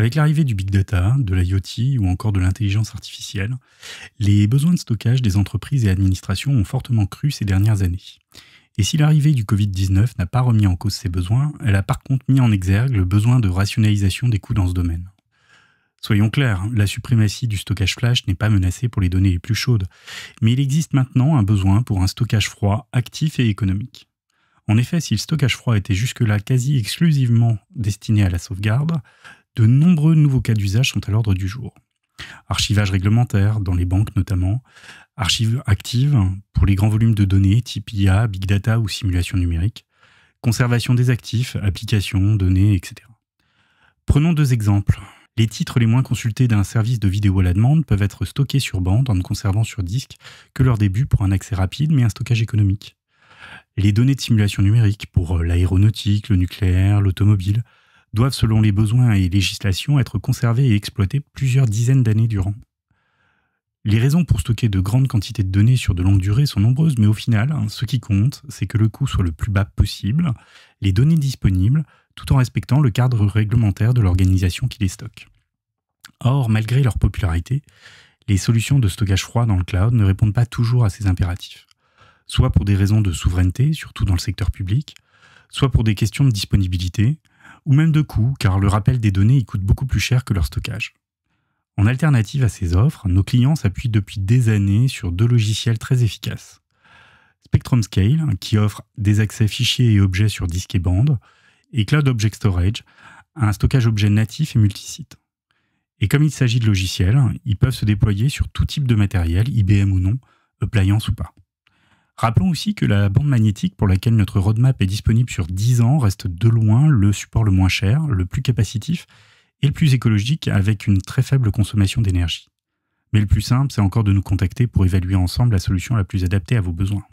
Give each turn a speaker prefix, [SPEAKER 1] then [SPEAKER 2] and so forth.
[SPEAKER 1] Avec l'arrivée du big data, de l'IoT ou encore de l'intelligence artificielle, les besoins de stockage des entreprises et administrations ont fortement cru ces dernières années. Et si l'arrivée du Covid-19 n'a pas remis en cause ces besoins, elle a par contre mis en exergue le besoin de rationalisation des coûts dans ce domaine. Soyons clairs, la suprématie du stockage flash n'est pas menacée pour les données les plus chaudes, mais il existe maintenant un besoin pour un stockage froid actif et économique. En effet, si le stockage froid était jusque-là quasi exclusivement destiné à la sauvegarde, de nombreux nouveaux cas d'usage sont à l'ordre du jour. Archivage réglementaire, dans les banques notamment, archives actives pour les grands volumes de données type IA, big data ou simulation numérique, conservation des actifs, applications, données, etc. Prenons deux exemples. Les titres les moins consultés d'un service de vidéo à la demande peuvent être stockés sur bande en ne conservant sur disque que leur début pour un accès rapide mais un stockage économique. Les données de simulation numérique pour euh, l'aéronautique, le nucléaire, l'automobile doivent, selon les besoins et législations, être conservés et exploités plusieurs dizaines d'années durant. Les raisons pour stocker de grandes quantités de données sur de longues durées sont nombreuses, mais au final, hein, ce qui compte, c'est que le coût soit le plus bas possible, les données disponibles, tout en respectant le cadre réglementaire de l'organisation qui les stocke. Or, malgré leur popularité, les solutions de stockage froid dans le cloud ne répondent pas toujours à ces impératifs, soit pour des raisons de souveraineté, surtout dans le secteur public, soit pour des questions de disponibilité, ou même de coûts, car le rappel des données y coûte beaucoup plus cher que leur stockage. En alternative à ces offres, nos clients s'appuient depuis des années sur deux logiciels très efficaces. Spectrum Scale, qui offre des accès fichiers et objets sur disque et bande, et Cloud Object Storage, un stockage objet natif et multisite. Et comme il s'agit de logiciels, ils peuvent se déployer sur tout type de matériel, IBM ou non, appliance ou pas. Rappelons aussi que la bande magnétique pour laquelle notre roadmap est disponible sur 10 ans reste de loin le support le moins cher, le plus capacitif et le plus écologique avec une très faible consommation d'énergie. Mais le plus simple, c'est encore de nous contacter pour évaluer ensemble la solution la plus adaptée à vos besoins.